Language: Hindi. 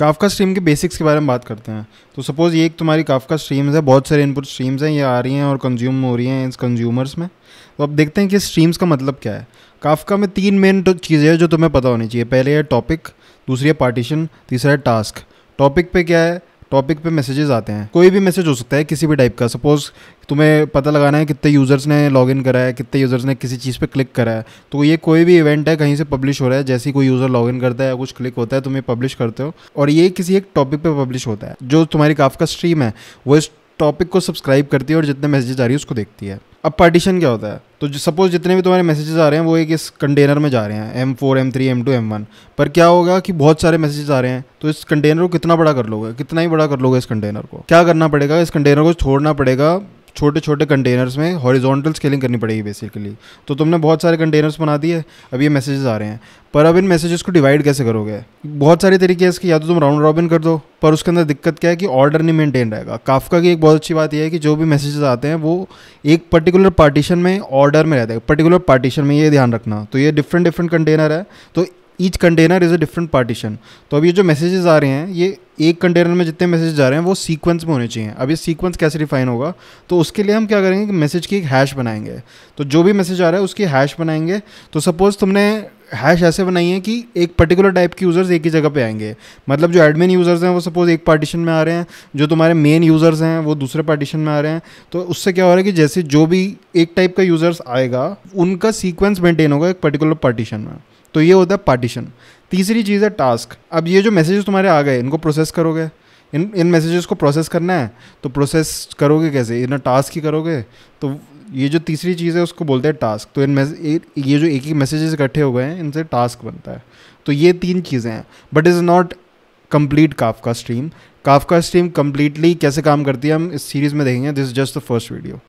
काफका स्ट्रीम के बेसिक्स के बारे में बात करते हैं तो सपोज़ ये एक तुम्हारी काफका स्ट्रीम्स है बहुत सारे इनपुट स्ट्रीम्स हैं ये आ रही हैं और कंज्यूम हो रही हैं इस कंज्यूमर्स में तो अब देखते हैं कि स्ट्रीम्स का मतलब क्या है काफका में तीन मेन तो चीज़ें हैं जो तुम्हें पता होनी चाहिए पहले है टॉपिक दूसरी है पार्टीशन तीसरा है टास्क टॉपिक पे क्या है टॉपिक पे मैसेजेस आते हैं कोई भी मैसेज हो सकता है किसी भी टाइप का सपोज तुम्हें पता लगाना है कितने यूज़र्स ने लॉग इन करा है कितने यूज़र्स ने किसी चीज़ पे क्लिक करा है तो ये कोई भी इवेंट है कहीं से पब्लिश हो रहा है जैसे ही कोई यूज़र लॉग इन करता है कुछ क्लिक होता है तो तुम्हें पब्लिश करते हो और ये किसी एक टॉपिक पे पब्लिश होता है जो तुम्हारी काफ का स्ट्रीम है वो इस टॉपिक को सब्सक्राइब करती है और जितने मैसेजेस आ रही है उसको देखती है अब पार्टीशन क्या होता है तो सपोज जितने भी तुम्हारे मैसेजेस आ रहे हैं वो एक इस कंटेनर में जा रहे हैं M four M three M two M one पर क्या होगा कि बहुत सारे मैसेजेस आ रहे हैं तो इस कंटेनर को कितना बड़ा कर लोगे कितना ही बड़ा कर लोगे इस कंटेनर को क्या करना पड़ेगा इस कंटेनर को छोड़ना पड़ेगा छोटे छोटे कंटेनर्स में हॉरिजॉन्टल स्केलिंग करनी पड़ेगी बेसिकली तो तुमने बहुत सारे कंटेनर्स बना दिए अब ये मैसेजेस आ रहे हैं पर अब इन मैसेजेस को डिवाइड कैसे करोगे बहुत सारे तरीके हैं इसके या तो तुम राउंड रॉबिन कर दो पर उसके अंदर दिक्कत क्या है कि ऑर्डर नहीं मेनटेन रहेगा काफका की एक बहुत अच्छी बात यह है कि जो भी मैसेजेस आते हैं वो एक पर्टिकुलर पार्टीशन में ऑर्डर में रहता है पर्टिकुलर पार्टीशन में ये ध्यान रखना तो ये डिफरेंट डिफरेंट कंटेनर है तो each container is a different partition तो अब ये जो मैसेजेस आ रहे हैं ये एक कंटेनर में जितने मैसेज आ रहे हैं वो सीक्वेंस में होने चाहिए अब ये सीक्वेंस कैसे डिफाइन होगा तो उसके लिए हम क्या करेंगे कि मैसेज की एक हैश बनाएंगे तो जो भी मैसेज आ रहा है उसकी हैश बनाएंगे तो सपोज़ तुमने हैश ऐसे बनाई है कि एक पर्टिकुलर टाइप के यूज़र्स एक ही जगह पे आएंगे मतलब जो एडमिन यूज़र्स हैं वो सपोज़ एक पार्टीशन में आ रहे हैं जो तुम्हारे मेन यूज़र्स हैं वो दूसरे पार्टीशन में आ रहे हैं तो उससे क्या हो रहा है कि जैसे जो भी एक टाइप का यूज़र्स आएगा उनका सीक्वेंस मेंटेन होगा एक पर्टिकुलर पार्टीशन में तो ये होता है पार्टीशन तीसरी चीज़ है टास्क अब ये जो मैसेजेस तुम्हारे आ गए इनको प्रोसेस करोगे इन इन मैसेजेस को प्रोसेस करना है तो प्रोसेस करोगे कैसे इन टास्क ही करोगे तो ये जो तीसरी चीज़ है उसको बोलते हैं टास्क तो इन ये जो एक ही मैसेजेस इकट्ठे हो गए हैं इनसे टास्क बनता है तो ये तीन चीज़ें हैं but is not complete Kafka stream calf Kafka stream completely कैसे काम करती है हम इस सीरीज़ में देखेंगे this is just the first video